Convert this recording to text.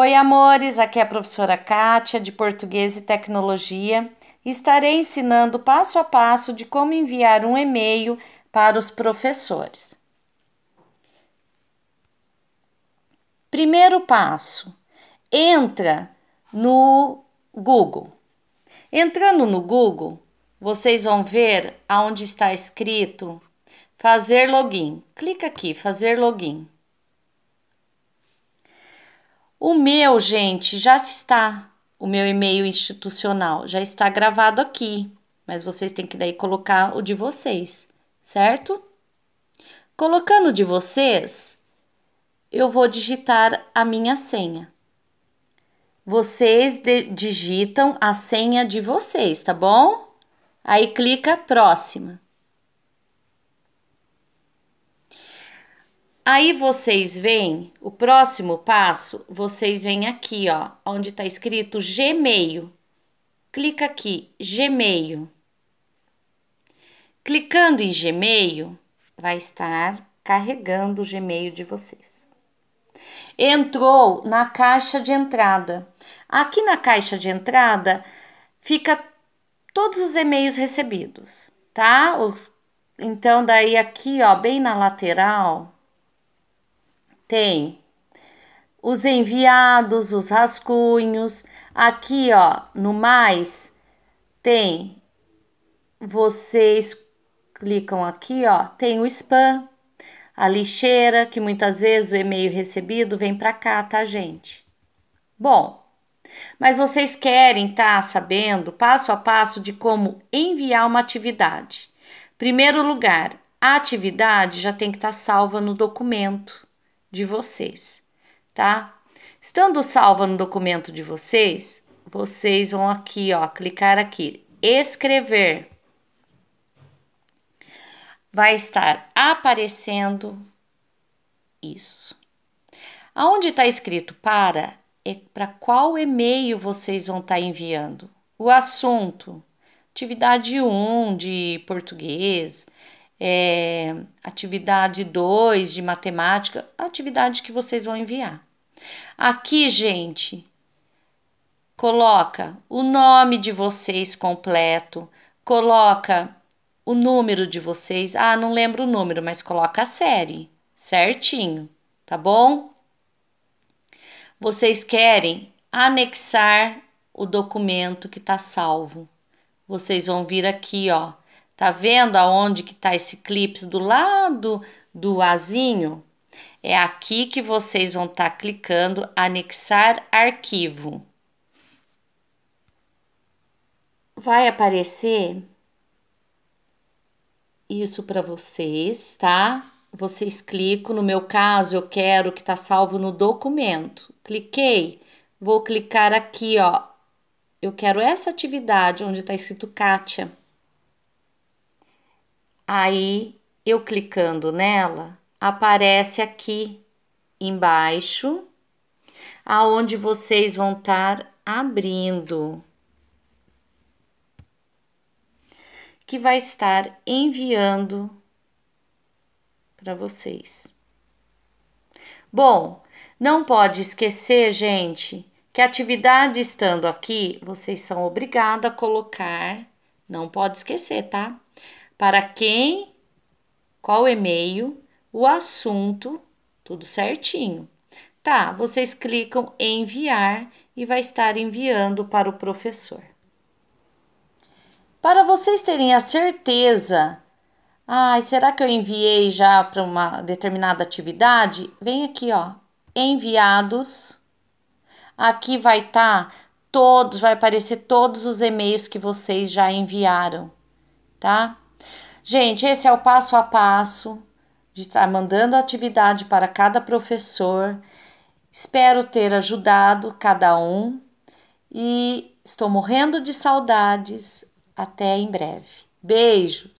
Oi, amores, aqui é a professora Kátia, de Português e Tecnologia. Estarei ensinando passo a passo de como enviar um e-mail para os professores. Primeiro passo: entra no Google. Entrando no Google, vocês vão ver aonde está escrito fazer login. Clica aqui, fazer login. O meu, gente, já está, o meu e-mail institucional já está gravado aqui, mas vocês têm que daí colocar o de vocês, certo? Colocando o de vocês, eu vou digitar a minha senha. Vocês digitam a senha de vocês, tá bom? Aí clica próxima. Aí vocês veem o próximo passo, vocês vêm aqui, ó, onde está escrito Gmail. Clica aqui, Gmail. Clicando em Gmail, vai estar carregando o Gmail de vocês. Entrou na caixa de entrada. Aqui na caixa de entrada fica todos os e-mails recebidos, tá? Então daí aqui, ó, bem na lateral, tem os enviados, os rascunhos. Aqui, ó, no mais, tem vocês clicam aqui, ó, tem o spam, a lixeira, que muitas vezes o e-mail recebido vem para cá, tá, gente? Bom, mas vocês querem estar tá sabendo passo a passo de como enviar uma atividade. Primeiro lugar, a atividade já tem que estar tá salva no documento de vocês, tá? Estando salva no documento de vocês, vocês vão aqui, ó, clicar aqui, escrever. Vai estar aparecendo isso. Aonde está escrito para, é para qual e-mail vocês vão estar tá enviando. O assunto, atividade 1 de português, é, atividade 2 de matemática, atividade que vocês vão enviar. Aqui, gente, coloca o nome de vocês completo, coloca o número de vocês. Ah, não lembro o número, mas coloca a série certinho, tá bom? Vocês querem anexar o documento que está salvo. Vocês vão vir aqui, ó, Tá vendo aonde que tá esse clips do lado do azinho? É aqui que vocês vão estar tá clicando anexar arquivo. Vai aparecer isso para vocês, tá? Vocês clicam, no meu caso eu quero que tá salvo no documento. Cliquei, vou clicar aqui, ó. Eu quero essa atividade onde está escrito Kátia. Aí eu clicando nela, aparece aqui embaixo aonde vocês vão estar abrindo que vai estar enviando para vocês. Bom, não pode esquecer, gente, que a atividade estando aqui, vocês são obrigados a colocar, não pode esquecer, tá? para quem, qual e-mail, o assunto, tudo certinho. Tá, vocês clicam em enviar e vai estar enviando para o professor. Para vocês terem a certeza, ai, ah, será que eu enviei já para uma determinada atividade? Vem aqui, ó, enviados. Aqui vai estar tá todos, vai aparecer todos os e-mails que vocês já enviaram, tá? Gente, esse é o passo a passo de estar tá mandando atividade para cada professor. Espero ter ajudado cada um e estou morrendo de saudades. Até em breve. Beijo!